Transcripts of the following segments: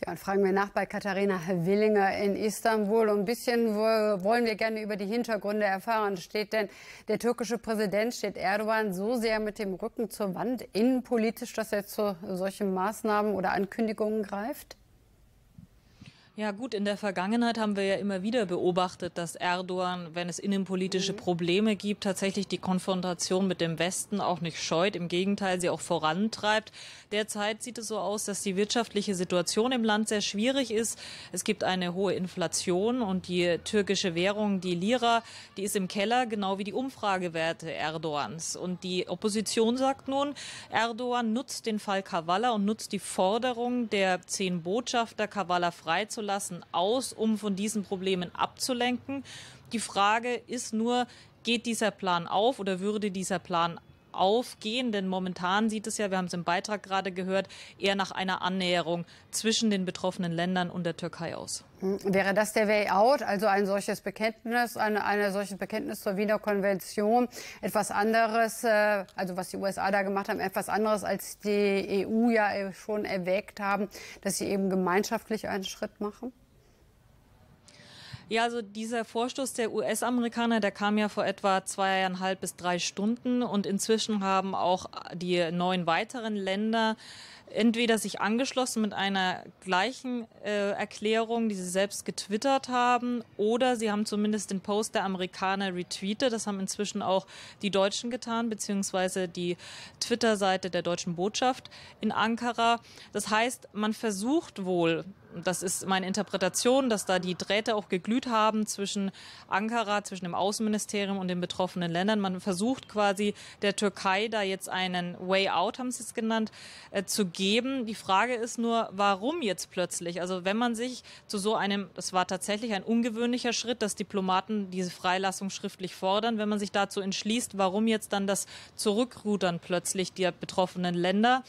Tja, und fragen wir nach bei Katharina Willinger in Istanbul. ein bisschen wollen wir gerne über die Hintergründe erfahren. Steht denn der türkische Präsident, steht Erdogan so sehr mit dem Rücken zur Wand innenpolitisch, dass er zu solchen Maßnahmen oder Ankündigungen greift? Ja gut, in der Vergangenheit haben wir ja immer wieder beobachtet, dass Erdogan, wenn es innenpolitische mhm. Probleme gibt, tatsächlich die Konfrontation mit dem Westen auch nicht scheut, im Gegenteil sie auch vorantreibt. Derzeit sieht es so aus, dass die wirtschaftliche Situation im Land sehr schwierig ist. Es gibt eine hohe Inflation und die türkische Währung, die Lira, die ist im Keller, genau wie die Umfragewerte Erdogans. Und die Opposition sagt nun, Erdogan nutzt den Fall Kavala und nutzt die Forderung der zehn Botschafter, Kavala freizulassen lassen, aus, um von diesen Problemen abzulenken. Die Frage ist nur, geht dieser Plan auf oder würde dieser Plan aufgehen? Denn momentan sieht es ja, wir haben es im Beitrag gerade gehört, eher nach einer Annäherung zwischen den betroffenen Ländern und der Türkei aus. Hm, wäre das der Way Out, also ein solches Bekenntnis, eine, eine solches Bekenntnis zur Wiener Konvention, etwas anderes, äh, also was die USA da gemacht haben, etwas anderes als die EU ja äh, schon erwägt haben, dass sie eben gemeinschaftlich einen Schritt machen? Ja, also dieser Vorstoß der US-Amerikaner, der kam ja vor etwa zweieinhalb bis drei Stunden und inzwischen haben auch die neun weiteren Länder entweder sich angeschlossen mit einer gleichen äh, Erklärung, die sie selbst getwittert haben, oder sie haben zumindest den Post der Amerikaner retweetet. Das haben inzwischen auch die Deutschen getan, beziehungsweise die Twitter-Seite der deutschen Botschaft in Ankara. Das heißt, man versucht wohl, das ist meine Interpretation, dass da die Drähte auch geglüht haben zwischen Ankara, zwischen dem Außenministerium und den betroffenen Ländern. Man versucht quasi der Türkei da jetzt einen Way out, haben sie es genannt, äh, zu geben. Die Frage ist nur, warum jetzt plötzlich? Also wenn man sich zu so einem, das war tatsächlich ein ungewöhnlicher Schritt, dass Diplomaten diese Freilassung schriftlich fordern, wenn man sich dazu entschließt, warum jetzt dann das Zurückrudern plötzlich der betroffenen Länder?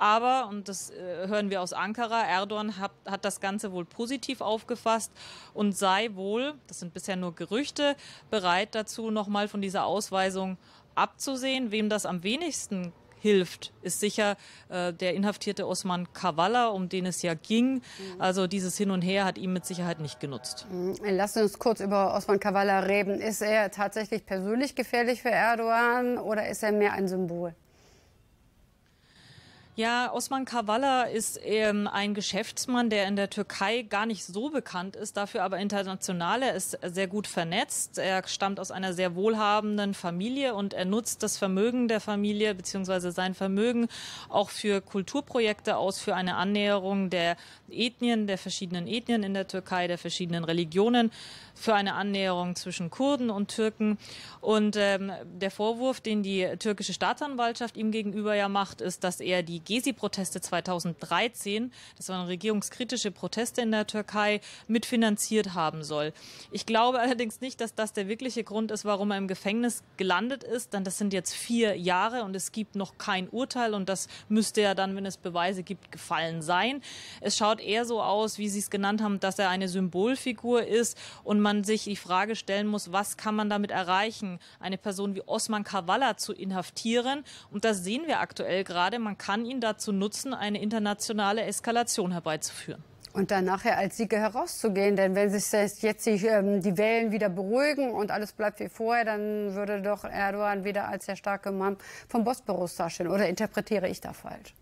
Aber, und das äh, hören wir aus Ankara, Erdogan hat, hat das Ganze wohl positiv aufgefasst und sei wohl, das sind bisher nur Gerüchte, bereit dazu, nochmal von dieser Ausweisung abzusehen. Wem das am wenigsten hilft, ist sicher äh, der inhaftierte Osman Kavala, um den es ja ging. Mhm. Also dieses Hin und Her hat ihm mit Sicherheit nicht genutzt. Mhm. Lass uns kurz über Osman Kavala reden. Ist er tatsächlich persönlich gefährlich für Erdogan oder ist er mehr ein Symbol? Ja, Osman Kavala ist ähm, ein Geschäftsmann, der in der Türkei gar nicht so bekannt ist, dafür aber international. Er ist sehr gut vernetzt. Er stammt aus einer sehr wohlhabenden Familie und er nutzt das Vermögen der Familie bzw. sein Vermögen auch für Kulturprojekte aus, für eine Annäherung der Ethnien, der verschiedenen Ethnien in der Türkei, der verschiedenen Religionen, für eine Annäherung zwischen Kurden und Türken. Und ähm, der Vorwurf, den die türkische Staatsanwaltschaft ihm gegenüber ja macht, ist, dass er die die Gezi-Proteste 2013, das waren regierungskritische Proteste in der Türkei, mitfinanziert haben soll. Ich glaube allerdings nicht, dass das der wirkliche Grund ist, warum er im Gefängnis gelandet ist, denn das sind jetzt vier Jahre und es gibt noch kein Urteil und das müsste ja dann, wenn es Beweise gibt, gefallen sein. Es schaut eher so aus, wie Sie es genannt haben, dass er eine Symbolfigur ist und man sich die Frage stellen muss, was kann man damit erreichen, eine Person wie Osman Kavala zu inhaftieren. Und das sehen wir aktuell gerade. Man kann ihn dazu nutzen, eine internationale Eskalation herbeizuführen. Und dann nachher als Sieger herauszugehen. Denn wenn sich jetzt ähm, die, Wellen wieder beruhigen und alles bleibt wie vorher, dann würde doch Erdogan wieder als der starke Mann vom Bosporus dastehen. Oder interpretiere ich da falsch?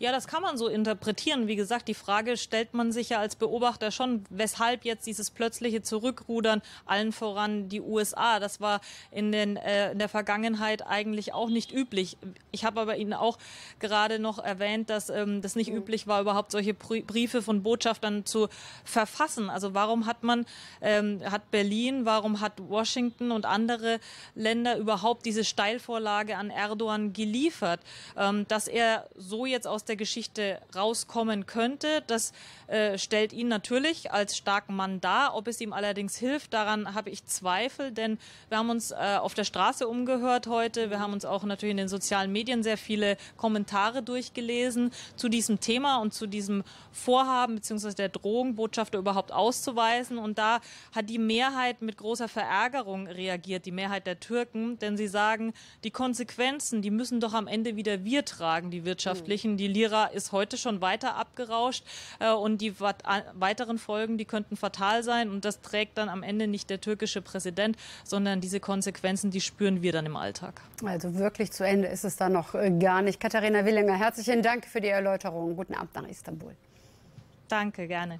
Ja, das kann man so interpretieren. Wie gesagt, die Frage stellt man sich ja als Beobachter schon, weshalb jetzt dieses plötzliche Zurückrudern, allen voran die USA. Das war in, den, äh, in der Vergangenheit eigentlich auch nicht üblich. Ich habe aber Ihnen auch gerade noch erwähnt, dass ähm, das nicht mhm. üblich war, überhaupt solche Briefe von Botschaftern zu verfassen. Also warum hat man, ähm, hat Berlin, warum hat Washington und andere Länder überhaupt diese Steilvorlage an Erdogan geliefert, ähm, dass er so jetzt aus der Geschichte rauskommen könnte. Das äh, stellt ihn natürlich als starken Mann dar. Ob es ihm allerdings hilft, daran habe ich Zweifel, denn wir haben uns äh, auf der Straße umgehört heute. Wir haben uns auch natürlich in den sozialen Medien sehr viele Kommentare durchgelesen zu diesem Thema und zu diesem Vorhaben bzw. der Drohung, Botschafter überhaupt auszuweisen. Und da hat die Mehrheit mit großer Verärgerung reagiert, die Mehrheit der Türken, denn sie sagen, die Konsequenzen, die müssen doch am Ende wieder wir tragen, die wirtschaftlichen, die Verlierer ist heute schon weiter abgerauscht äh, und die weiteren Folgen, die könnten fatal sein und das trägt dann am Ende nicht der türkische Präsident, sondern diese Konsequenzen, die spüren wir dann im Alltag. Also wirklich zu Ende ist es da noch äh, gar nicht. Katharina Willinger, herzlichen Dank für die Erläuterung. Guten Abend nach Istanbul. Danke, gerne.